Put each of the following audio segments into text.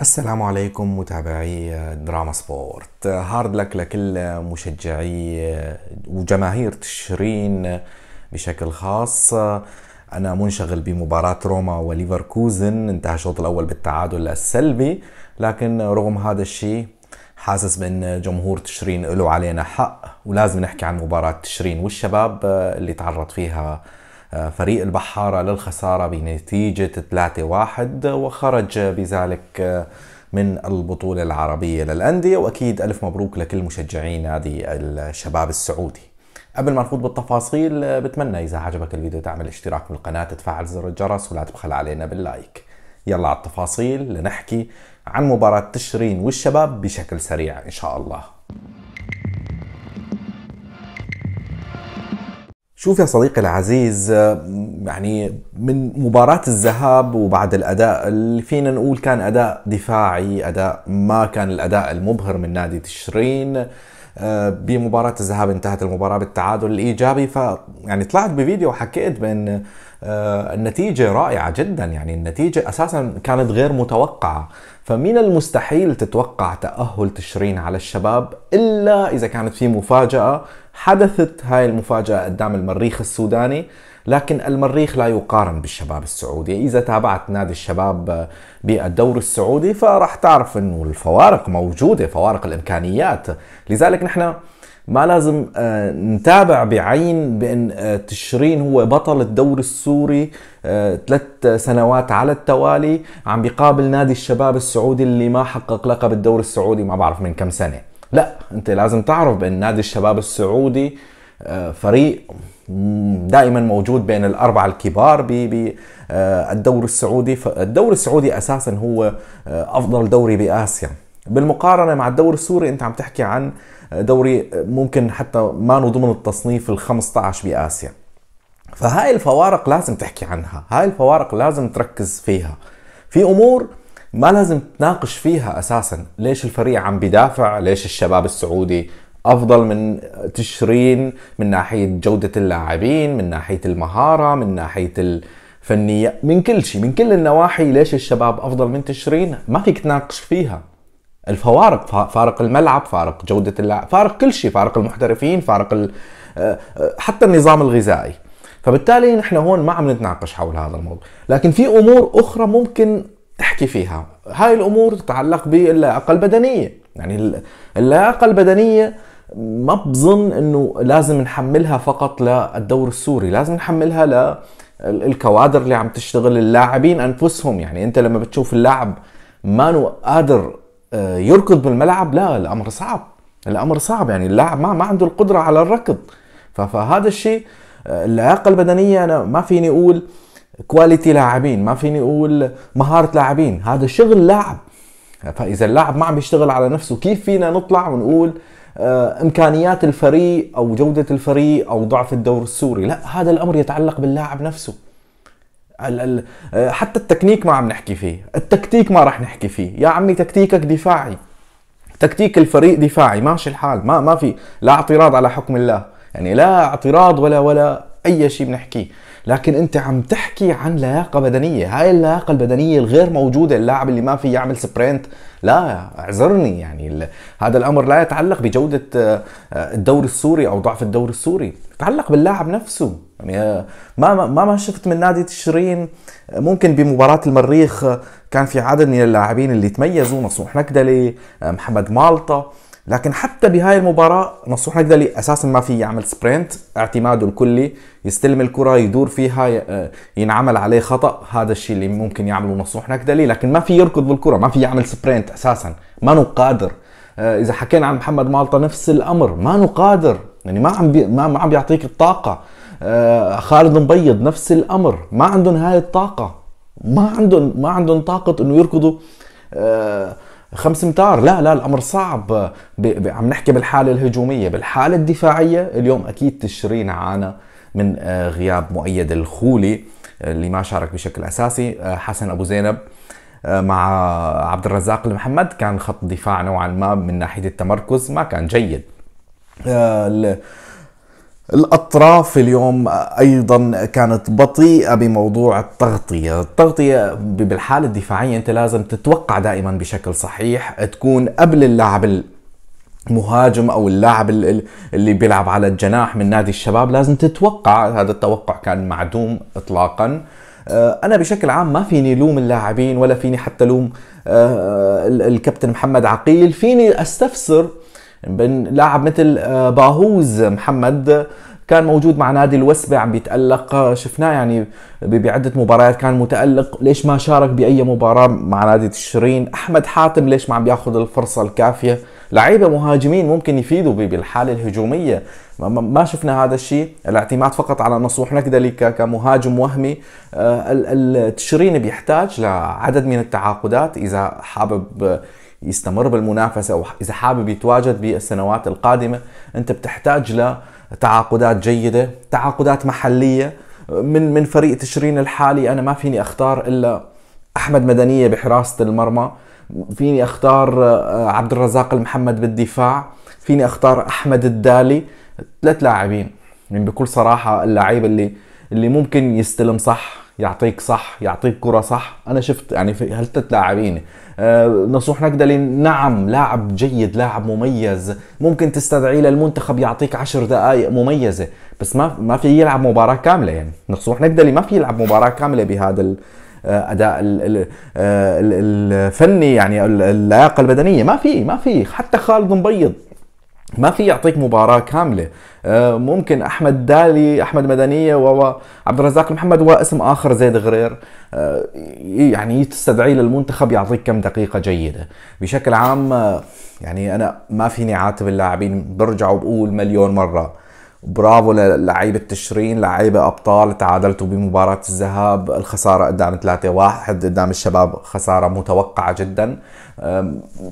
السلام عليكم متابعي دراما سبورت هارد لك لكل مشجعي وجماهير تشرين بشكل خاص أنا منشغل بمباراة روما وليفركوزن انتهى الشوط الأول بالتعادل السلبي لكن رغم هذا الشيء حاسس بأن جمهور تشرين له علينا حق ولازم نحكي عن مباراة تشرين والشباب اللي تعرض فيها فريق البحارة للخسارة بنتيجة 3-1 وخرج بذلك من البطولة العربية للأندية وأكيد ألف مبروك لكل مشجعي نادي الشباب السعودي قبل ما نخوض بالتفاصيل بتمنى إذا عجبك الفيديو تعمل اشتراك بالقناة تفعل زر الجرس ولا تبخل علينا باللايك يلا على التفاصيل لنحكي عن مباراة تشرين والشباب بشكل سريع إن شاء الله شوف يا صديقي العزيز آه، يعني من مباراة الذهاب وبعد الأداء اللي فينا نقول كان أداء دفاعي أداء ما كان الأداء المبهر من نادي تشرين بمباراه الذهاب انتهت المباراه بالتعادل الايجابي ف يعني طلعت بفيديو وحكيت بان آه، النتيجه رائعه جدا يعني النتيجه اساسا كانت غير متوقعه فمن المستحيل تتوقع تاهل تشرين على الشباب الا اذا كانت في مفاجاه حدثت هاي المفاجاه قدام المريخ السوداني لكن المريخ لا يقارن بالشباب السعودي إذا تابعت نادي الشباب بالدوري السعودي فراح تعرف أنه الفوارق موجودة فوارق الإمكانيات لذلك نحن ما لازم آه، نتابع بعين بان آه، تشرين هو بطل الدوري السوري آه، ثلاث سنوات على التوالي عم بيقابل نادي الشباب السعودي اللي ما حقق لقب الدوري السعودي ما بعرف من كم سنه لا انت لازم تعرف بان نادي الشباب السعودي فريق دائما موجود بين الاربعه الكبار بالدور آه، السعودي فالدوري السعودي اساسا هو آه، افضل دوري باسيا بالمقارنه مع الدوري السوري انت عم تحكي عن دوري آه، ممكن حتى ما ضمن التصنيف ال15 باسيا فهاي الفوارق لازم تحكي عنها هاي الفوارق لازم تركز فيها في امور ما لازم تناقش فيها اساسا ليش الفريق عم بدافع ليش الشباب السعودي افضل من تشرين من ناحيه جوده اللاعبين من ناحيه المهاره من ناحيه الفنيه من كل شيء من كل النواحي ليش الشباب افضل من تشرين ما فيك تناقش فيها الفوارق فارق الملعب فارق جوده اللاعب فارق كل شيء فارق المحترفين فارق ال... آه، آه، حتى النظام الغذائي فبالتالي نحن هون ما عم نتناقش حول هذا الموضوع لكن في امور اخرى ممكن نحكي فيها هاي الامور تتعلق باللياقه البدنيه يعني اللياقه البدنيه ما بظن انه لازم نحملها فقط للدور السوري لازم نحملها للكوادر اللي عم تشتغل اللاعبين انفسهم يعني انت لما بتشوف اللاعب ما قادر آه، يركض بالملعب لا الامر صعب الامر صعب يعني اللاعب ما ما عنده القدره على الركض فهذا الشيء آه، اللياقه البدنيه انا ما فيني اقول كواليتي لاعبين ما فيني اقول مهاره لاعبين هذا شغل لاعب فاذا اللاعب ما عم يشتغل على نفسه كيف فينا نطلع ونقول آه، امكانيات الفريق او جوده الفريق او ضعف الدور السوري لا هذا الامر يتعلق باللاعب نفسه آه، حتى التكنيك ما عم نحكي فيه التكتيك ما راح نحكي فيه يا عمي تكتيكك دفاعي تكتيك الفريق دفاعي ماشي الحال ما ما في لا اعتراض على حكم الله يعني لا اعتراض ولا ولا اي شيء بنحكيه لكن انت عم تحكي عن لياقه بدنيه هاي اللياقه البدنيه الغير موجوده اللاعب اللي ما في يعمل سبرنت لا اعذرني يعني هذا الامر لا يتعلق بجوده آه، الدوري السوري او ضعف الدوري السوري يتعلق باللاعب نفسه يعني آه، ما ما ما شفت من نادي تشرين آه، ممكن بمباراه المريخ كان في عدد من اللاعبين اللي تميزوا نصوح نكدلي محمد مالطه لكن حتى بهاي المباراة نصوح نقدلي اساسا ما في يعمل سبرنت اعتماده الكلي يستلم الكرة يدور فيها آه، ينعمل عليه خطأ هذا الشيء اللي ممكن يعمله نصوح نقدلي لكن ما في يركض بالكرة ما في يعمل سبرنت اساسا ما نو قادر آه، اذا حكينا عن محمد مالطا نفس الامر ما نو قادر يعني ما عم بي ما عم بيعطيك الطاقة آه، خالد مبيض نفس الامر ما عندهم هاي الطاقة ما عندهم ما عندهم طاقة انه يركضوا آه خمس امتار لا لا الامر صعب عم نحكي بالحاله الهجوميه بالحاله الدفاعيه اليوم اكيد تشرين عانى من آه، غياب مؤيد الخولي آه، اللي ما شارك بشكل اساسي آه، حسن ابو زينب مع عبد الرزاق المحمد كان خط دفاع نوعا ما من ناحيه التمركز ما كان جيد الأطراف اليوم أيضا كانت بطيئة بموضوع التغطية التغطية بالحالة الدفاعية أنت لازم تتوقع دائما بشكل صحيح تكون قبل اللاعب المهاجم او اللاعب اللي بيلعب على الجناح من نادي الشباب لازم تتوقع هذا التوقع كان معدوم اطلاقا آه، انا بشكل عام ما فيني لوم اللاعبين ولا فيني حتى لوم آه، الكابتن محمد عقيل فيني استفسر لاعب مثل آه، باهوز محمد كان موجود مع نادي الوسبة عم بيتألق شفناه يعني بعدة مباريات كان متألق ليش ما شارك بأي مباراة مع نادي تشرين أحمد حاتم ليش ما عم بياخذ الفرصة الكافية لعيبة مهاجمين ممكن يفيدوا بالحالة الهجومية ما شفنا هذا الشيء الاعتماد فقط على نصوح نكدلي كمهاجم وهمي آه، التشرين بيحتاج لعدد من التعاقدات إذا حابب يستمر بالمنافسه او اذا حابب يتواجد بالسنوات القادمه انت بتحتاج لتعاقدات جيده، تعاقدات محليه من من فريق تشرين الحالي انا ما فيني اختار الا احمد مدنيه بحراسه المرمى، فيني اختار آه، عبد الرزاق المحمد بالدفاع، فيني اختار احمد الدالي، ثلاث لاعبين يعني بكل صراحه اللعيب اللي اللي ممكن يستلم صح يعطيك صح يعطيك كرة صح أنا شفت يعني في هالثلاث لاعبين أه نصوح نقدلي نعم لاعب جيد لاعب مميز ممكن تستدعيه للمنتخب يعطيك عشر دقائق مميزة بس ما ما في يلعب مباراة كاملة يعني نصوح نقدلي ما في يلعب مباراة كاملة بهذا الاداء آه، آه، الفني يعني اللياقه البدنيه ما في ما في حتى خالد مبيض ما في يعطيك مباراه كامله آه، ممكن احمد دالي احمد مدنيه وعبد الرزاق محمد واسم اخر زيد غرير آه، يعني تستدعي للمنتخب يعطيك كم دقيقه جيده بشكل عام آه، يعني انا ما فيني عاتب اللاعبين برجع وبقول مليون مره برافو للعيبة تشرين لعيبة أبطال تعادلتوا بمباراة الذهاب الخسارة قدام 3-1 قدام الشباب خسارة متوقعة جدا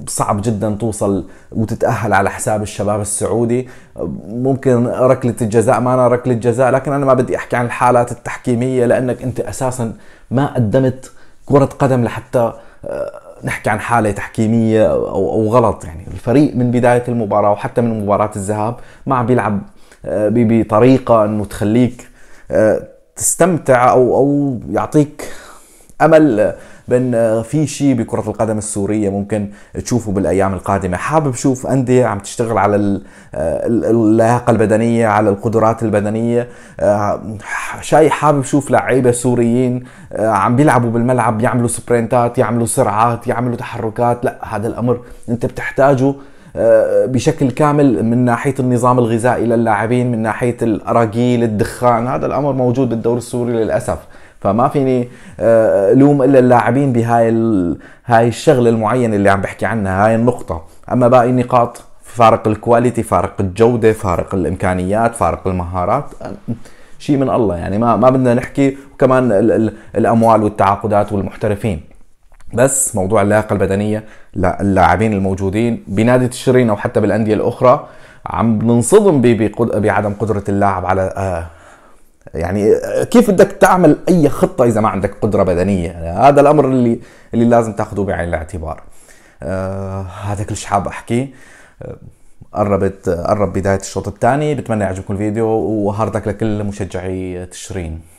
صعب جدا توصل وتتأهل على حساب الشباب السعودي ممكن ركلة الجزاء ما أنا ركلة جزاء لكن أنا ما بدي أحكي عن الحالات التحكيمية لأنك أنت أساسا ما قدمت كرة قدم لحتى أه، نحكي عن حاله تحكيميه او او غلط يعني الفريق من بدايه المباراه وحتى من مباراه الذهاب ما عم بيلعب آه، بطريقه انه تخليك آه، تستمتع او او يعطيك امل بان آه، في شيء بكره القدم السوريه ممكن تشوفه بالايام القادمه حابب اشوف انديه عم تشتغل على آه، اللياقه البدنيه على القدرات البدنيه آه، شيء حابب اشوف لعيبه سوريين عم بيلعبوا بالملعب يعملوا سبرنتات يعملوا سرعات يعملوا تحركات لا هذا الامر انت بتحتاجه بشكل كامل من ناحيه النظام الغذائي للاعبين من ناحيه الاراجيل الدخان هذا الامر موجود بالدور السوري للاسف فما فيني آه، لوم الا اللاعبين بهاي ال... هاي الشغله المعينه اللي عم بحكي عنها هاي النقطه اما باقي النقاط فارق الكواليتي فارق الجوده فارق الامكانيات فارق المهارات شيء من الله يعني ما ما بدنا نحكي وكمان ال... ال... الاموال والتعاقدات والمحترفين بس موضوع اللياقه البدنيه للاعبين الموجودين بنادي تشرين او حتى بالانديه الاخرى عم بننصدم بعدم قدره اللاعب على آه، يعني آه، كيف بدك تعمل اي خطه اذا ما عندك قدره بدنيه هذا الامر اللي اللي لازم تاخذه بعين الاعتبار آه هذا كل شيء حاب احكي آه، قربت قرب بدايه الشوط الثاني بتمنى يعجبكم الفيديو وهاردك لكل مشجعي تشرين